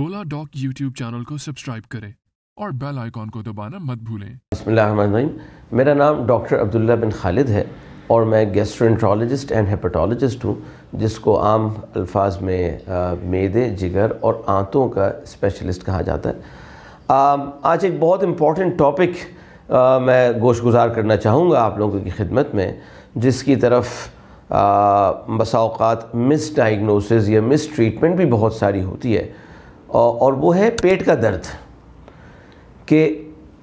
ओला Oladoc YouTube channel को subscribe करें और बेल आइकॉन को दबाना मत भूलें बसमीम मेरा नाम डॉक्टर अब्दुल्ला बिन खालिद है और मैं गैस्ट्रोइंट्रोलॉजिस्ट एंड हेपाटोलॉजिस्ट हूँ जिसको आम अल्फाज में आ, मेदे जिगर और आंतों का स्पेशलिस्ट कहा जाता है आ, आज एक बहुत इम्पॉर्टेंट टॉपिक मैं गोश गुजार करना चाहूँगा आप लोगों की खिदमत में जिसकी तरफ बसाओत मिस डाइग्नोसिस या मिस ट्रीटमेंट भी बहुत सारी होती है और वो है पेट का दर्द के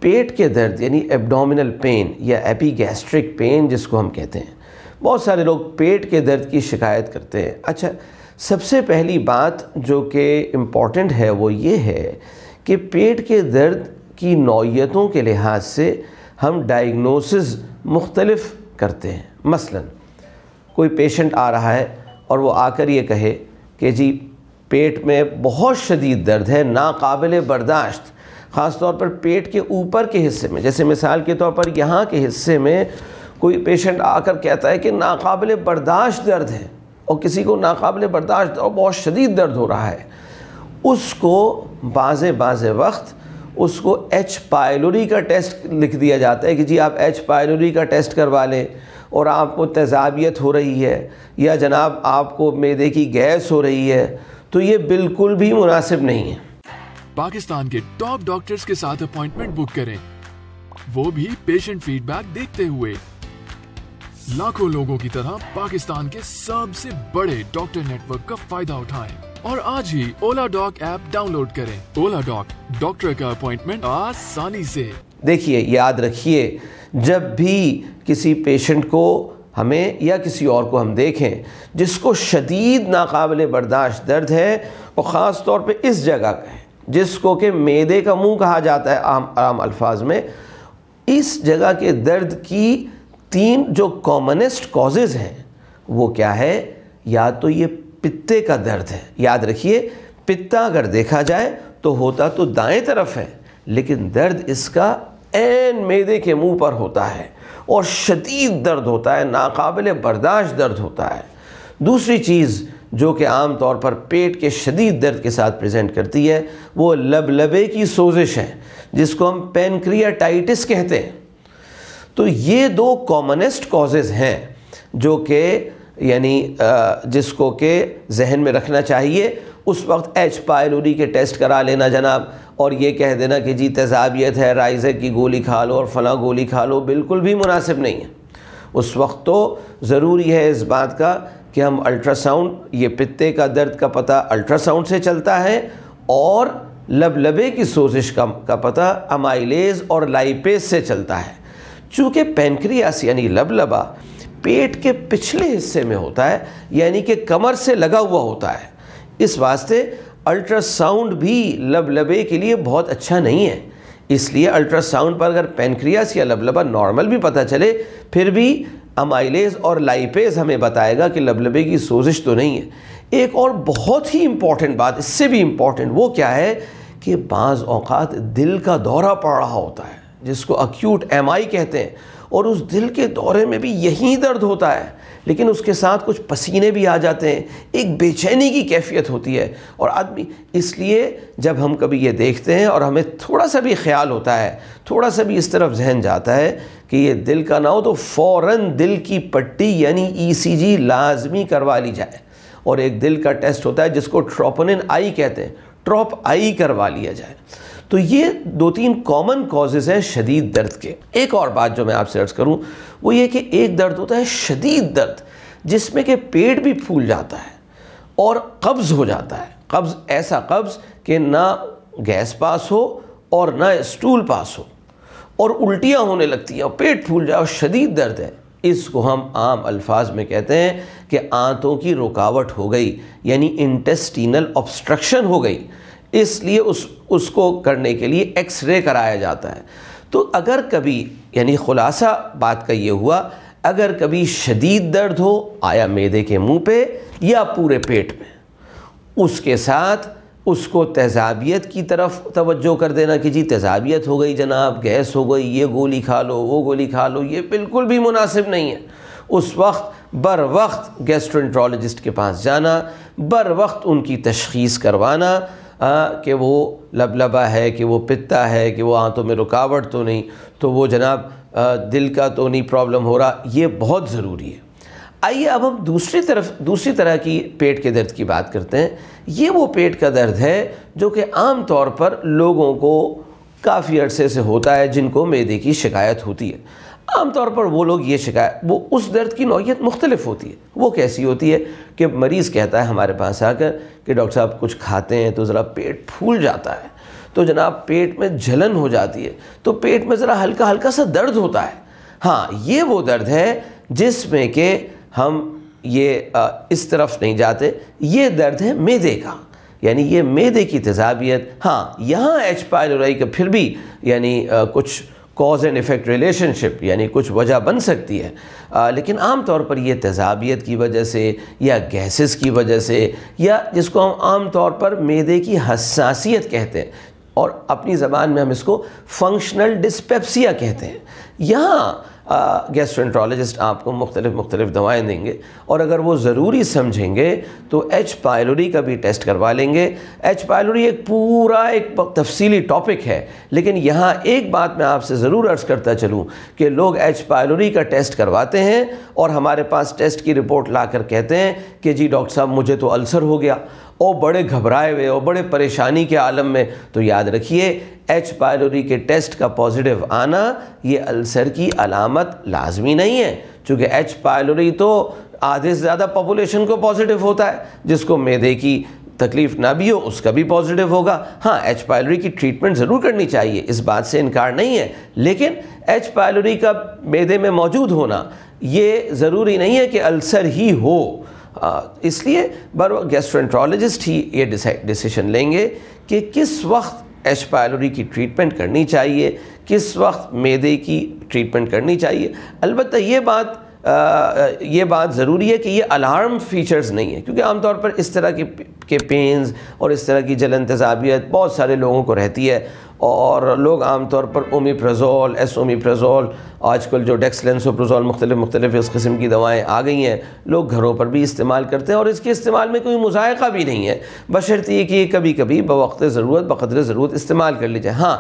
पेट के दर्द यानी एब्डोमिनल पेन या एपीगैस्ट्रिक पेन जिसको हम कहते हैं बहुत सारे लोग पेट के दर्द की शिकायत करते हैं अच्छा सबसे पहली बात जो कि इम्पॉर्टेंट है वो ये है कि पेट के दर्द की नौीयतों के लिहाज से हम डायग्नोसिस मुख्तलफ करते हैं मसलन कोई पेशेंट आ रहा है और वो आकर ये कहे कि जी पेट में बहुत शदीद दर्द है नाकबिल बर्दाश्त ख़ास तौर पर पेट के ऊपर के हिस्से में जैसे मिसाल के तौर पर यहाँ के हिस्से में कोई पेशेंट आकर कहता है कि नाकबिल बर्दाश्त दर्द है और किसी को नाकबिल बर्दाश्त और बहुत शदीद दर्द हो रहा है उसको बाज़ बाज़ वक्त उसको एच पायलोरी का टेस्ट लिख दिया जाता है कि जी आप एच पायलोरी का टेस्ट करवा लें और आपको तेजाबियत हो रही है या जनाब आपको मैदे की गैस हो रही है तो ये बिल्कुल भी मुनासिब नहीं है पाकिस्तान के टॉप डॉक्टर्स के साथ अपॉइंटमेंट बुक करें वो भी पेशेंट फीडबैक देखते हुए लाखों लोगों की तरह पाकिस्तान के सबसे बड़े डॉक्टर नेटवर्क का फायदा उठाएं और आज ही ओला डॉक ऐप डाउनलोड करें ओला डॉक डॉक्टर का अपॉइंटमेंट आसानी से देखिए याद रखिए जब भी किसी पेशेंट को हमें या किसी और को हम देखें जिसको शदीद नाकबिल बर्दाश्त दर्द है वो ख़ास तौर पर इस जगह का है जिसको कि मैदे का मुंह कहा जाता है आम आम अल्फाज में इस जगह के दर्द की तीन जो कॉमनेस्ट कॉजेज़ हैं वो क्या है या तो ये पित्ते का दर्द है याद रखिए पित्ता अगर देखा जाए तो होता तो दाएं तरफ है लेकिन दर्द इसका एन मैदे के मुंह पर होता है और शदीद दर्द होता है नाकबिल बर्दाश्त दर्द होता है दूसरी चीज़ जो कि आम तौर पर पेट के शदीद दर्द के साथ प्रेजेंट करती है वो लब लबे की सोजिश है जिसको हम पेनक्रियाटाइटिस कहते हैं तो ये दो कॉमनेस्ट कॉजेज़ हैं जो कि यानी जिसको के जहन में रखना चाहिए उस वक्त एच पायलोरी के टेस्ट करा लेना जनाब और ये कह देना कि जी तेजाबियत है राइज़ की गोली खा लो और फला गोली खा लो बिल्कुल भी मुनासिब नहीं है उस वक्त तो ज़रूरी है इस बात का कि हम अल्ट्रासाउंड ये पित्ते का दर्द का पता अल्ट्रासाउंड से चलता है और लब लबे की सोजिश का का पता अमाइलेज और लाइपेज से चलता है चूँकि पेनक्रियास यानी लब लबा पेट के पिछले हिस्से में होता है यानी कि कमर से लगा हुआ होता है इस वास्ते अल्ट्रासाउंड भी लबलबे के लिए बहुत अच्छा नहीं है इसलिए अल्ट्रासाउंड पर अगर पेनक्रियास या लबलबा नॉर्मल भी पता चले फिर भी अमाइलेज और लाइपेज हमें बताएगा कि लबलबे की सोजिश तो नहीं है एक और बहुत ही इम्पॉर्टेंट बात इससे भी इम्पॉर्टेंट वो क्या है कि बाज़ अवत दिल का दौरा पड़ रहा होता है जिसको अक्यूट एम कहते हैं और उस दिल के दौरे में भी यही दर्द होता है लेकिन उसके साथ कुछ पसीने भी आ जाते हैं एक बेचैनी की कैफियत होती है और आदमी इसलिए जब हम कभी ये देखते हैं और हमें थोड़ा सा भी ख्याल होता है थोड़ा सा भी इस तरफ जहन जाता है कि ये दिल का ना हो तो फ़ौर दिल की पट्टी यानी ई e लाजमी करवा ली जाए और एक दिल का टेस्ट होता है जिसको ट्रोपनिन आई कहते हैं ट्रॉप आई करवा लिया जाए तो ये दो तीन कॉमन कॉजेज़ हैं शदीद दर्द के एक और बात जो मैं आपसे अर्ज़ करूँ वो ये कि एक दर्द होता है शदीद दर्द जिसमें कि पेट भी फूल जाता है और कब्ज़ हो जाता है कब्ज़ ऐसा कब्ज़ कि ना गैस पास हो और ना स्टूल पास हो और उल्टियाँ होने लगती हैं और पेट फूल जाए और शदीद दर्द है इसको हम आम अल्फाज में कहते हैं कि आंतों की रुकावट हो गई यानी इंटेस्टिनल ऑब्स्ट्रक्शन हो गई इसलिए उस उसको करने के लिए एक्सरे कराया जाता है तो अगर कभी यानी ख़ुलासा बात का ये हुआ अगर कभी शदीद दर्द हो आया मैदे के मुंह पे या पूरे पेट में उसके साथ उसको तेजाबियत की तरफ तवज्जो कर देना कि जी तेजाबियत हो गई जनाब गैस हो गई ये गोली खा लो वो गोली खा लो ये बिल्कुल भी मुनासिब नहीं है उस वक्त बर वक्त गैस्ट्रेंट्रोलॉजिस्ट के पास जाना बर वक्त उनकी तशखीस करवाना हाँ, कि वो लबलबा है कि वो पिता है कि वो आंतों में रुकावट तो नहीं तो वो जनाब दिल का तो नहीं प्रॉब्लम हो रहा ये बहुत ज़रूरी है आइए अब हम दूसरी तरफ दूसरी तरह की पेट के दर्द की बात करते हैं ये वो पेट का दर्द है जो कि आम तौर पर लोगों को काफ़ी अरसे से होता है जिनको मैदे की शिकायत होती है आमतौर पर वो लोग ये शिकायत वो उस दर्द की नौीयत मुख्तलिफ होती है वो कैसी होती है कि मरीज़ कहता है हमारे पास आकर कि डॉक्टर साहब कुछ खाते हैं तो ज़रा पेट फूल जाता है तो जनाब पेट में जलन हो जाती है तो पेट में ज़रा हल्का हल्का सा दर्द होता है हाँ ये वो दर्द है जिसमें कि हम ये आ, इस तरफ नहीं जाते ये दर्द है मेदे का यानी ये मेदे की तजाबियत हाँ यहाँ एच पायलोराई का फिर भी यानी कुछ कॉज एंड इफ़ेक्ट रिलेशनशिप यानी कुछ वजह बन सकती है आ, लेकिन आम तौर पर यह तेजाबियत की वजह से या गैसेस की वजह से या जिसको हम आम तौर पर मैदे की हसासीत कहते हैं और अपनी ज़बान में हम इसको फंक्शनल डिस्पेप्सिया कहते हैं यहाँ गैस्ट्रेंट्रोलॉजिस्ट आपको मुख्तलिफ़ मुख्तलिफ़ दवाएँ देंगे और अगर वो ज़रूरी समझेंगे तो एच पायलोरी का भी टेस्ट करवा लेंगे एच पायलोरी एक पूरा एक तफसीली टॉपिक है लेकिन यहाँ एक बात मैं आपसे ज़रूर अर्ज़ करता चलूँ कि लोग एच पायलोरी का टेस्ट करवाते हैं और हमारे पास टेस्ट की रिपोर्ट ला कर कहते हैं कि जी डॉक्टर साहब मुझे तो अल्सर हो गया ओ बड़े घबराए हुए और बड़े परेशानी के आलम में तो याद रखिए एच पायलोरी के टेस्ट का पॉजिटिव आना ये अल्सर की अलामत लाजमी नहीं है चूँकि एच पायलोरी तो आधे से ज़्यादा पॉपुलेशन को पॉजिटिव होता है जिसको मैदे की तकलीफ़ ना भी हो उसका भी पॉजिटिव होगा हाँ एच पायलोरी की ट्रीटमेंट ज़रूर करनी चाहिए इस बात से इनकार नहीं है लेकिन एच पायलोरी का मैदे में मौजूद होना ये ज़रूरी नहीं है कि अल्सर ही हो इसलिए बर गैस्ट्रोएंट्रोलॉजिस्ट ही ये डिसीशन लेंगे कि किस वक्त एश पायलोरी की ट्रीटमेंट करनी चाहिए किस वक्त मैदे की ट्रीटमेंट करनी चाहिए अलबत्त ये बात आ, ये बात ज़रूरी है कि ये अलार्म फीचर्स नहीं है क्योंकि आमतौर पर इस तरह की के पेंस और इस तरह की जलन तजाबियत बहुत सारे लोगों को रहती है और लोग आमतौर पर ओमीप्रज़ोल एस ओमीप्रज़ोल आजकल जो डेक्सलेंसोप्रज़ोल मुख्तलिफ मुख्तलिफ इस किस्म की दवाएँ आ गई हैं लोग घरों पर भी इस्तेमाल करते हैं और इसके इस्तेमाल में कोई मुजायका भी नहीं है बशर्ती है कि ये कभी कभी बवक्त ज़रूरत बकदर ज़रूरत इस्तेमाल कर लीजिए हाँ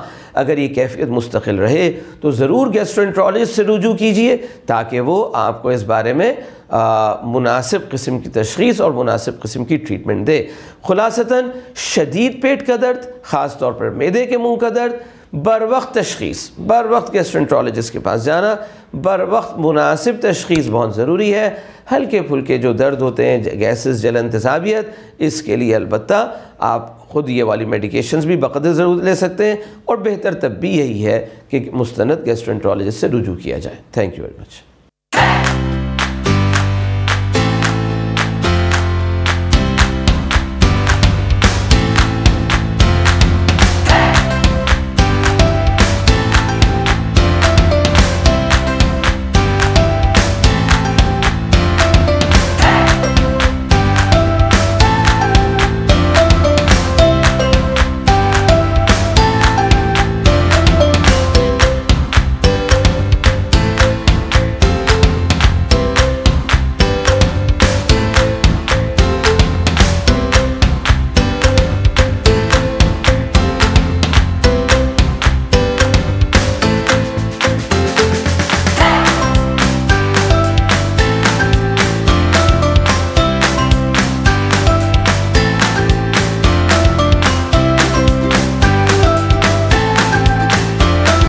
अगर ये कैफियत मुस्तकिल रहे तो ज़रूर गेस्ट्रेंट्रॉलिस्ट से रुजू कीजिए ताकि वो आपको इस बारे में मुनासिब किस्म की तशखीस और मुनासिब किस्म की ट्रीटमेंट दे खुलासता शदीद पेट का दर्द ख़ास तौर पर मैदे के मुँह का दर्द बर वक्त तशीस बर वक्त गेस्ट्रेंट्रोलॉजिस्ट के पास जाना बर वक्त मुनासिब तशखीस बहुत ज़रूरी है हल्के फुल्के जो दर्द होते हैं गैसेस जल इंतजाबियत इसके लिए अलबत् आप ख़ुद ये वाली मेडिकेशंस भी बकदर ज़रूर ले सकते हैं और बेहतर तब भी यही है कि मुस्त गेस्ट्रेंट्रोलॉजिस्ट से रुजू किया जाए थैंक यू वेरी मच